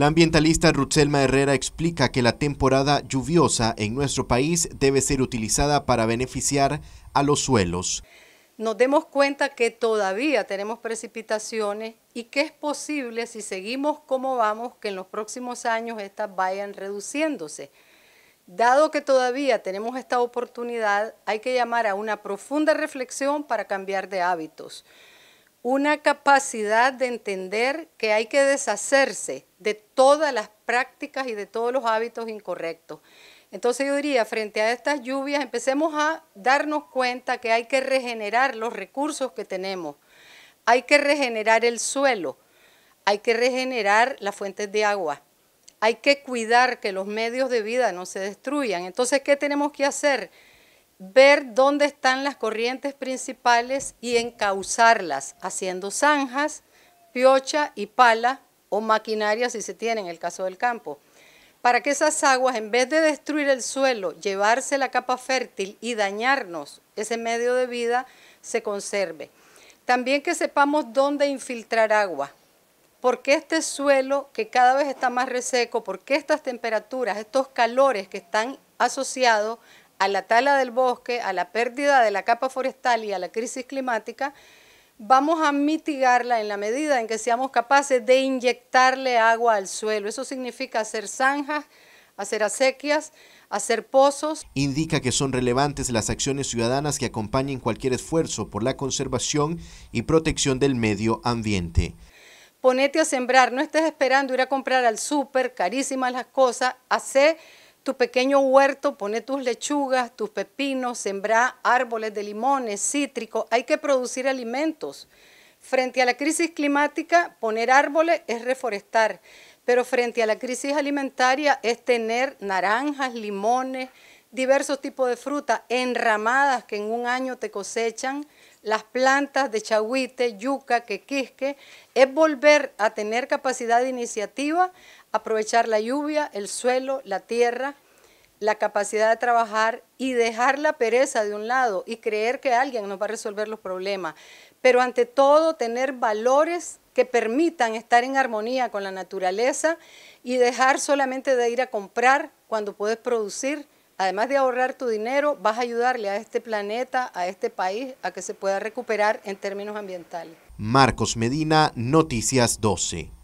La ambientalista Rutzelma Herrera explica que la temporada lluviosa en nuestro país debe ser utilizada para beneficiar a los suelos. Nos demos cuenta que todavía tenemos precipitaciones y que es posible, si seguimos como vamos, que en los próximos años estas vayan reduciéndose. Dado que todavía tenemos esta oportunidad, hay que llamar a una profunda reflexión para cambiar de hábitos una capacidad de entender que hay que deshacerse de todas las prácticas y de todos los hábitos incorrectos. Entonces yo diría, frente a estas lluvias, empecemos a darnos cuenta que hay que regenerar los recursos que tenemos, hay que regenerar el suelo, hay que regenerar las fuentes de agua, hay que cuidar que los medios de vida no se destruyan. Entonces, ¿qué tenemos que hacer? ver dónde están las corrientes principales y encauzarlas haciendo zanjas, piocha y pala o maquinaria si se tiene en el caso del campo, para que esas aguas, en vez de destruir el suelo, llevarse la capa fértil y dañarnos ese medio de vida, se conserve. También que sepamos dónde infiltrar agua, porque este suelo que cada vez está más reseco, porque estas temperaturas, estos calores que están asociados a la tala del bosque, a la pérdida de la capa forestal y a la crisis climática, vamos a mitigarla en la medida en que seamos capaces de inyectarle agua al suelo. Eso significa hacer zanjas, hacer acequias, hacer pozos. Indica que son relevantes las acciones ciudadanas que acompañen cualquier esfuerzo por la conservación y protección del medio ambiente. Ponete a sembrar, no estés esperando ir a comprar al súper, carísimas las cosas, hace tu pequeño huerto, pone tus lechugas, tus pepinos, sembrar árboles de limones, cítricos, hay que producir alimentos. Frente a la crisis climática, poner árboles es reforestar, pero frente a la crisis alimentaria es tener naranjas, limones, diversos tipos de frutas, enramadas que en un año te cosechan, las plantas de chahuite, yuca, quequisque, es volver a tener capacidad de iniciativa, aprovechar la lluvia, el suelo, la tierra, la capacidad de trabajar y dejar la pereza de un lado y creer que alguien nos va a resolver los problemas. Pero ante todo, tener valores que permitan estar en armonía con la naturaleza y dejar solamente de ir a comprar cuando puedes producir además de ahorrar tu dinero, vas a ayudarle a este planeta, a este país, a que se pueda recuperar en términos ambientales. Marcos Medina, Noticias 12.